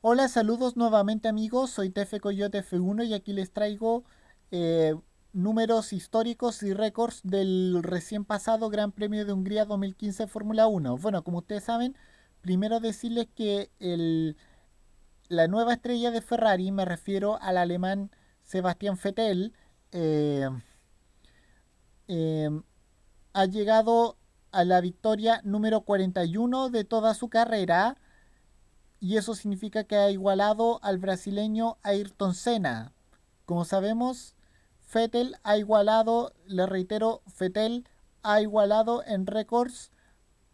Hola, saludos nuevamente amigos, soy Tefe Coyote F1 y aquí les traigo eh, números históricos y récords del recién pasado Gran Premio de Hungría 2015 Fórmula 1. Bueno, como ustedes saben, primero decirles que el, la nueva estrella de Ferrari, me refiero al alemán Sebastián Vettel, eh, em, ha llegado a la victoria número 41 de toda su carrera y eso significa que ha igualado al brasileño Ayrton Senna. Como sabemos, Fettel ha igualado, le reitero, Fettel ha igualado en récords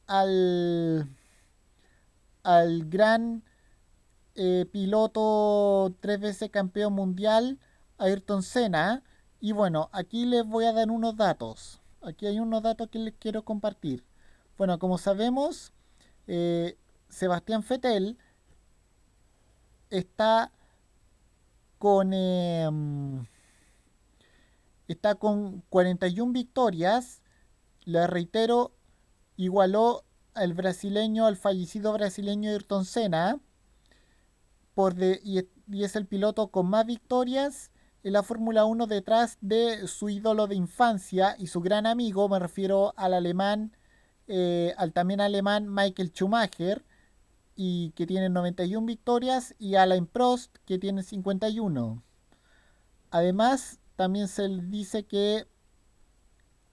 al, al gran eh, piloto tres veces campeón mundial, Ayrton Senna. Y bueno, aquí les voy a dar unos datos. Aquí hay unos datos que les quiero compartir. Bueno, como sabemos, eh, Sebastián Fettel está con, em, está con 41 victorias. Le reitero, igualó al brasileño, al fallecido brasileño Ayrton Senna. Por y, es el piloto con más victorias en la Fórmula 1 detrás de su ídolo de infancia y su gran amigo, me refiero al alemán, eh, al también alemán Michael Schumacher, y que tiene 91 victorias y Alain Prost que tiene 51. Además, también se dice que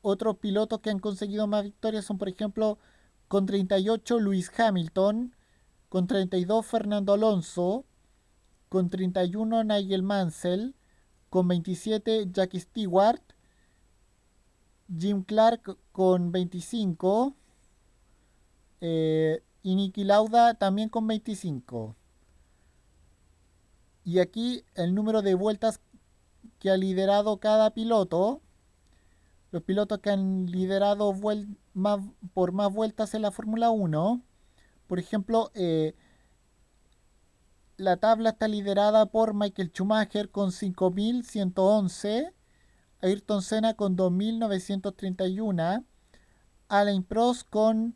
otros pilotos que han conseguido más victorias son, por ejemplo, con 38 Luis Hamilton, con 32 Fernando Alonso, con 31 Nigel Mansell, con 27 Jackie Stewart, Jim Clark con 25, y Niki Lauda también con 25. Y aquí el número de vueltas que ha liderado cada piloto. Los pilotos que han liderado más, por más vueltas en la Fórmula 1. Por ejemplo, eh, la tabla está liderada por Michael Schumacher con 5.111, Ayrton Senna con 2.931, Alain Prost con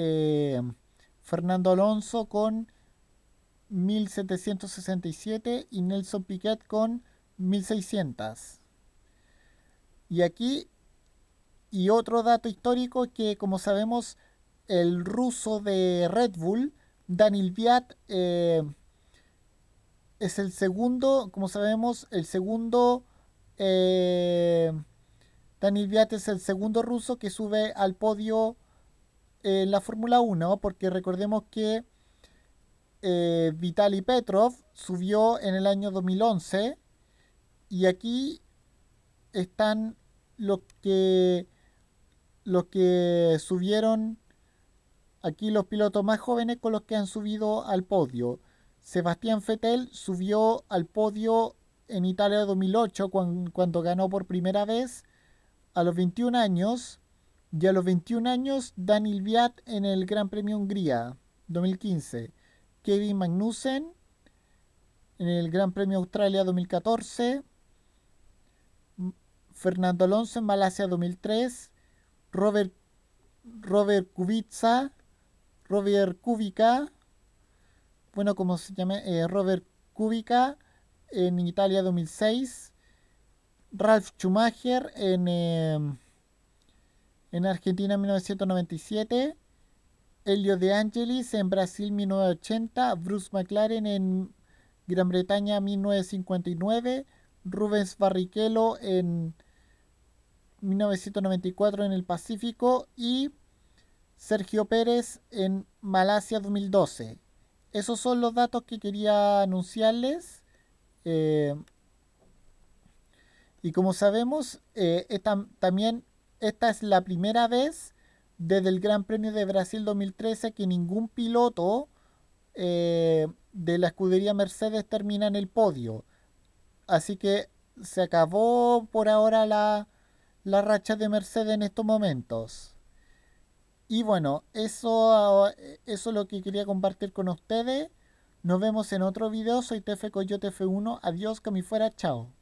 Eh, Fernando Alonso con 1767 y Nelson Piquet con 1600. Y aquí, y otro dato histórico que como sabemos, el ruso de Red Bull, Daniel Viat, eh, es el segundo, como sabemos, el segundo... Eh, Daniel Viat es el segundo ruso que sube al podio en eh, la Fórmula 1, porque recordemos que eh, Vitaly Petrov subió en el año 2011 y aquí están los que que subieron aquí los pilotos más jóvenes con los que han subido al podio. Sebastián Fettel subió al podio en Italia 2008 cuando, cuando ganó por primera vez a los 21 años y a los 21 años, Daniel Viat en el Gran Premio Hungría 2015. Kevin Magnussen en el Gran Premio Australia 2014. Fernando Alonso en Malasia 2003. Robert, Robert Kubica. Robert Kubica. Bueno, como se llama, eh, Robert Kubica en Italia 2006. Ralf Schumacher en... Em, en Argentina 1997, Helio De Angelis. En Brasil 1980, Bruce McLaren. En Gran Bretaña 1959, Rubens Barrichello en 1994 en el Pacífico y Sergio Pérez en Malasia 2012. Esos son los datos que quería anunciarles. Eh, y como sabemos, eh, también esta es la primera vez desde el Gran Premio de Brasil 2013 que ningún piloto eh, de la escudería Mercedes termina en el podio. Así que se acabó por ahora la, racha de Mercedes en estos momentos. Y bueno, eso, eso es lo que quería compartir con ustedes. Nos vemos en otro video. Soy TF Coyote F1. Adiós, que me fuera. Chao.